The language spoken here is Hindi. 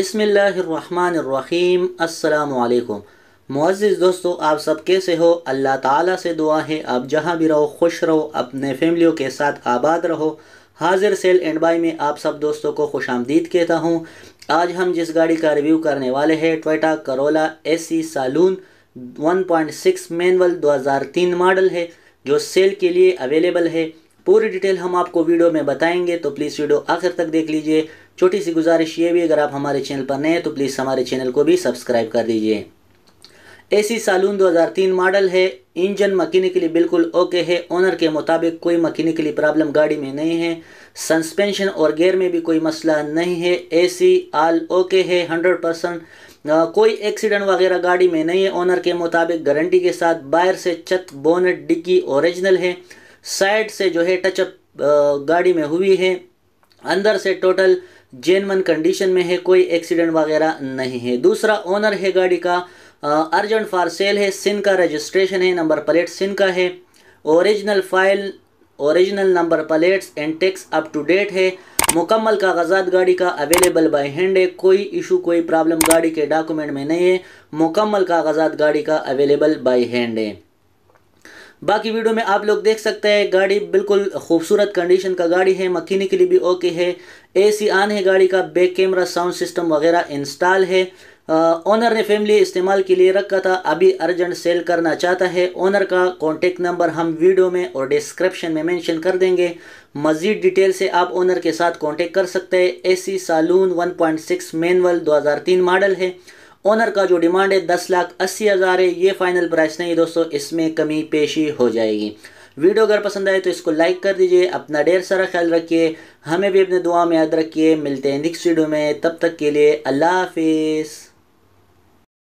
बिसमीम् अल्लाम मुआज़ दोस्तों आप सब कैसे हो अल्लाह ताला से दुआ है आप जहाँ भी रहो खुश रहो अपने फैमिलियों के साथ आबाद रहो हाजिर सेल एंड बाई में आप सब दोस्तों को खुश आमदीद कहता हूँ आज हम जिस गाड़ी का रिव्यू करने वाले हैं Toyota Corolla AC saloon 1.6 manual 2003 model है जो सेल के लिए अवेलेबल है पूरी डिटेल हम आपको वीडियो में बताएंगे तो प्लीज़ वीडियो आखिर तक देख लीजिए छोटी सी गुजारिश ये भी अगर आप हमारे चैनल पर नए हैं तो प्लीज़ हमारे चैनल को भी सब्सक्राइब कर दीजिए एसी सालून 2003 मॉडल है इंजन मकैनिकली बिल्कुल ओके है ओनर के मुताबिक कोई मकैनिकली प्रॉब्लम गाड़ी में नहीं है सस्पेंशन और गेयर में भी कोई मसला नहीं है एसी आल ओके है 100 परसेंट कोई एक्सीडेंट वगैरह गाड़ी में नहीं है ओनर के मुताबिक गारंटी के साथ बाहर से छत बोनट डिक्की ओरिजिनल है साइड से जो है टचअप गाड़ी में हुई है अंदर से टोटल जेनवन कंडीशन में है कोई एक्सीडेंट वगैरह नहीं है दूसरा ओनर है गाड़ी का अर्जेंट फॉर सेल है सिन का रजिस्ट्रेशन है नंबर प्लेट सिन का है original file original number plates and tax up to date है मुकम्मल कागजात गाड़ी का अवेलेबल बाय हैंड है कोई इशू कोई प्रॉब्लम गाड़ी के डॉक्यूमेंट में नहीं है मुकम्मल कागजात गाड़ी का अवेलेबल बाय हैंड है बाकी वीडियो में आप लोग देख सकते हैं गाड़ी बिल्कुल खूबसूरत कंडीशन का गाड़ी है मकीने के लिए भी ओके है एसी आन है गाड़ी का बैक कैमरा साउंड सिस्टम वगैरह इंस्टॉल है ओनर ने फैमिली इस्तेमाल के लिए रखा था अभी अर्जेंट सेल करना चाहता है ओनर का कॉन्टेक्ट नंबर हम वीडियो में और डिस्क्रिप्शन में मेंशन कर देंगे मज़ीद डिटेल से आप ओनर के साथ कॉन्टेक्ट कर सकते हैं सी सालून 1.6 हज़ार तीन मॉडल है ओनर का जो डिमांड है दस लाख अस्सी हज़ार है ये फाइनल प्राइस नहीं दोस्तों इसमें कमी पेशी हो जाएगी वीडियो अगर पसंद आए तो इसको लाइक कर दीजिए अपना ढेर सारा ख्याल रखिए हमें भी अपने दुआ में याद रखिए मिलते हैं नेक्स्ट वीडियो में तब तक के लिए अल्लाह हाफिज़